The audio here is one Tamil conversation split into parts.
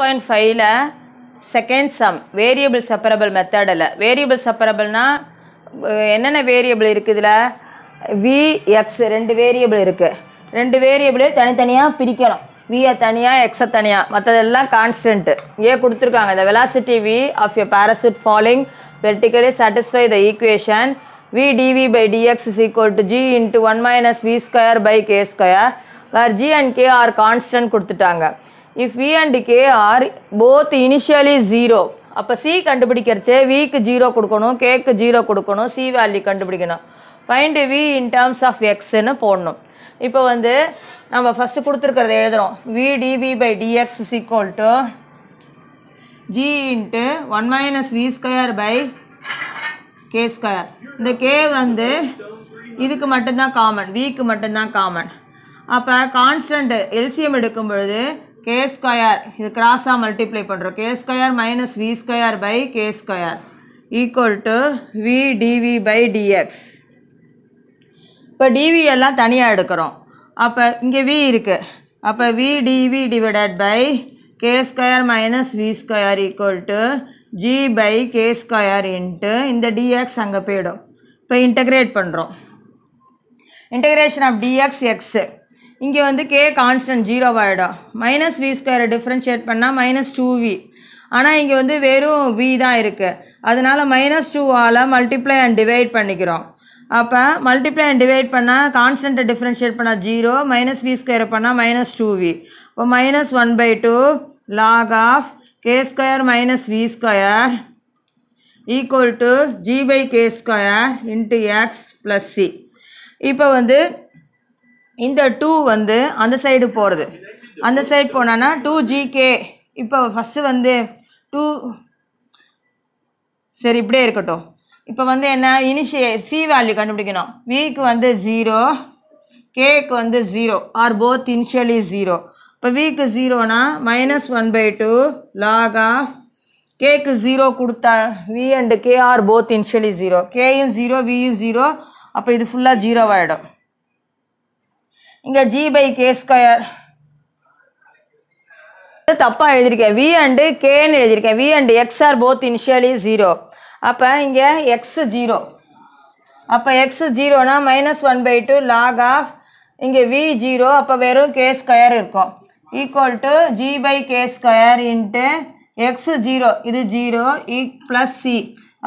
பாயிண்ட் ஃபைவ்ல செகண்ட் சம் வேரியபிள் செப்பரபிள் மெத்தடில் வேரியபிள் செப்பரபிள்னால் என்னென்ன வேரியபிள் இதில் வி எக்ஸ் ரெண்டு வேரியபிள் இருக்குது ரெண்டு வேரியபிள் தனித்தனியாக பிரிக்கணும் வியை தனியாக எக்ஸை தனியாக மற்றதெல்லாம் கான்ஸ்டன்ட்டு ஏ கொடுத்துருக்காங்க the velocity v of a parachute falling vertically satisfy the equation v dv by dx is equal to g into one minus we square by K square where g and k are constant கொடுத்துட்டாங்க if v and k are both initially zero அப்போ சி கண்டுபிடிக்கிறச்சே விக்கு ஜீரோ கொடுக்கணும் கேக்கு ஜீரோ கொடுக்கணும் சி வேல்யூ கண்டுபிடிக்கணும் V v in of of எக்ஸ்ன்னு போடணும் இப்போ வந்து நம்ம ஃபஸ்ட்டு கொடுத்துருக்கிறத எழுதுகிறோம் V dV by dx is equal to g into one minus v square by K square இந்த கே வந்து இதுக்கு மட்டும்தான் காமன் க்கு மட்டும்தான் காமன் அப்போ கான்ஸ்டன்ட் எல்சிஎம் எடுக்கும் பொழுது கே ஸ்கொயர் இது கிராஸாக மல்டிப்ளை பண்ணுறோம் k square minus we square by K square equal to v dv by dx இப்போ டிவி எல்லாம் தனியாக எடுக்கிறோம் அப்போ இங்கே வி இருக்குது அப்போ v dv divided by K square minus we square equal to G by K square into இந்த டிஎக்ஸ் அங்கே போயிடும் இப்போ இன்டகிரேட் பண்ணுறோம் இன்டகிரேஷன் ஆஃப் டிஎக்ஸ் எக்ஸு இங்கே வந்து கே கான்ஸ்டன்ட் ஜீரோவாகிடும் மைனஸ் வி ஸ்கொயரை டிஃப்ரென்ஷியேட் பண்ணால் மைனஸ் டூ வி ஆனால் இங்கே வந்து வெறும் வி தான் இருக்குது அதனால் மைனஸ் டூவால் மல்டிப்ளை அண்ட் டிவைட் பண்ணிக்கிறோம் அப்போ மல்டிப்ளை அண்ட் டிவைட் பண்ணால் கான்ஸ்டண்ட்டை டிஃப்ரென்ஷியேட் பண்ணால் ஜீரோ மைனஸ் வி ஸ்கொயர் பண்ணால் மைனஸ் டூ வி இப்போ minus one by two log of K square minus we square equal to G by K square into X plus C இப்போ வந்து இந்த டூ வந்து அந்த சைடு போகிறது அந்த சைடு போனோன்னா டூ ஜிகே இப்போ ஃபஸ்ட்டு வந்து டூ சரி இப்படியே இருக்கட்டும் இப்போ வந்து என்ன இனிஷிய சி வேல்யூ கண்டுபிடிக்கணும் விக்கு வந்து ஜீரோ கேக்கு வந்து zero are both initially zero இப்போ விக்கு ஜீரோனா மைனஸ் ஒன் பை டூ லாகா கேக்கு ஜீரோ கொடுத்தா v and k are both initially zero கேயும் ஜீரோ வியும் ஜீரோ அப்போ இது ஃபுல்லாக ஜீரோவாகிடும் இங்கே ஜி பை கே ஸ்கொயர் தப்பாக எழுதியிருக்கேன் வி அண்டு கேன்னு எழுதியிருக்கேன் v and x are both initially zero அப்போ இங்கே எக்ஸ் ஜீரோ அப்போ எக்ஸ் ஜீரோனா minus one by two log of இங்கே வி ஜீரோ அப்போ வெறும் கே ஸ்கொயர் இருக்கும் equal to G by K square into x zero இது ஜீரோ இ ப்ளஸ் சி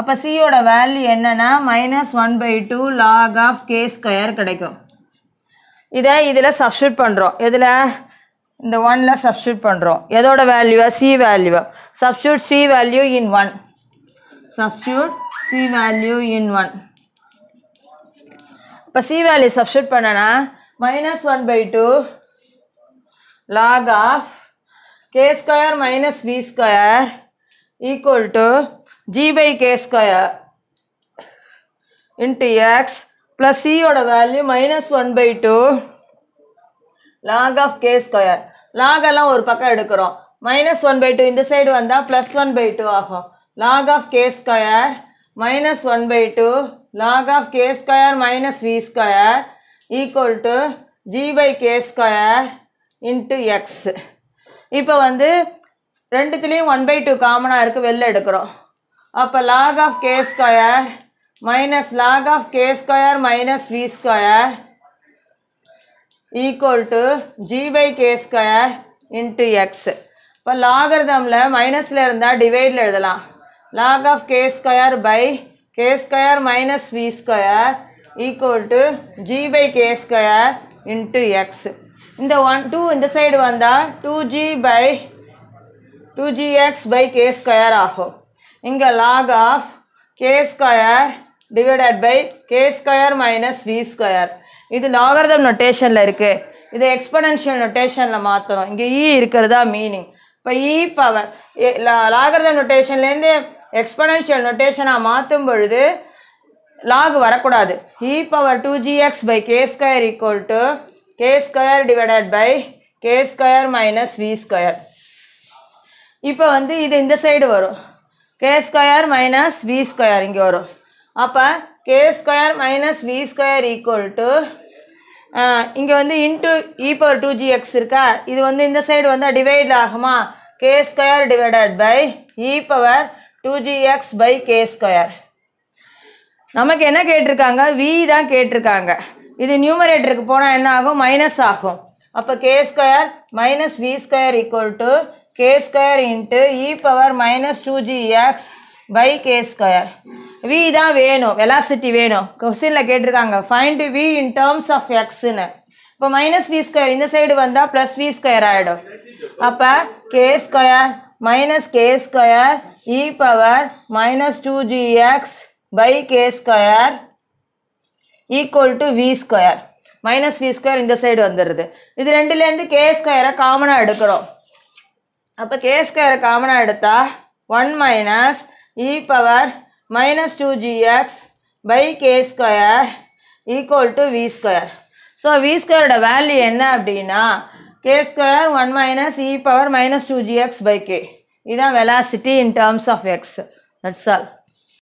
அப்போ சியோட வேல்யூ என்னென்னா minus one by two log of K square கிடைக்கும் இதை இதில் சப்ஸ்டியூட் பண்ணுறோம் இதில் இந்த ஒனில் சப்ஸ்டியூட் பண்ணுறோம் எதோட வேல்யூவா சி வேல்யூவா substitute C value in one substitute C value in one இப்போ சி வேல்யூ சப்ஸ்டியூட் பண்ணனா minus one by two log of K square minus we square equal to G by K square into X plus சியோட value minus one by two log of K square லாகெல்லாம் ஒரு பக்கம் எடுக்கிறோம் மைனஸ் ஒன் பை டூ இந்த சைடு வந்தால் ப்ளஸ் ஒன் பை டூ ஆகும் log of K square minus one by two log of K square minus we square equal to G by K square into X இப்போ வந்து ரெண்டுத்துலேயும் ஒன் பை டூ காமனாக இருக்குது வெளில எடுக்கிறோம் அப்போ log of K square minus log of k square minus we square equal to g by k square into x இப்போ லாகர்தமில் மைனஸில் இருந்தால் டிவைடில் எழுதலாம் log of K square by K square minus we square equal to G by K square into X இந்த ஒன் டூ இந்த சைடு வந்தால் two G by two G X by K square ஆகும் இங்கே log of K square divided by k square minus we square இது லாகர்தம் நொட்டேஷனில் இருக்குது இது எக்ஸ்பனன்ஷியல் நொட்டேஷனில் மாற்றணும் இங்கே இ இருக்கிறதா மீனிங் இப்போ இ பவர் லாகர்தம் நொட்டேஷன்லேருந்து எக்ஸ்பனன்ஷியல் நொட்டேஷனாக மாத்தும் பொழுது லாக் வரக்கூடாது E power two G X by square equal to k square square by by square square minus we square இப்போ வந்து இது இந்த சைடு வரும் k square minus we square இங்கே வரும் அப்போ K square minus we square equal to இங்கே வந்து into E power two G X இருக்கா இது வந்து இந்த சைடு வந்து டிவைட் ஆகுமா K square divided by E power two G X by K square நமக்கு என்ன கேட்டிருக்காங்க வி தான் கேட்டிருக்காங்க இது நியூமரேட்டருக்கு போனால் என்ன ஆகும் மைனஸ் ஆகும் அப்போ K square minus we square equal to K square into E power minus two G X by K square V தான் வேணும் வெலாசிட்டி வேணும் கொஸ்டினில் கேட்டிருக்காங்க find V in terms of x இப்போ மைனஸ் வி ஸ்கொயர் இந்த சைடு வந்தால் ப்ளஸ் வி ஸ்கொயர் ஆகிடும் அப்போ k square minus k square E power minus two G X by K square equal to V square minus we square இந்த சைடு வந்துடுது இது ரெண்டுலேருந்து கே ஸ்கொயரை காமனாக எடுக்கிறோம் அப்போ k square காமனாக எடுத்தால் one minus E power minus 2gx by k square equal to v square. So, v square உட value என்ன அப்படினா, k square 1 minus e power minus 2gx by k. இதான் velocity in terms of x. That's all.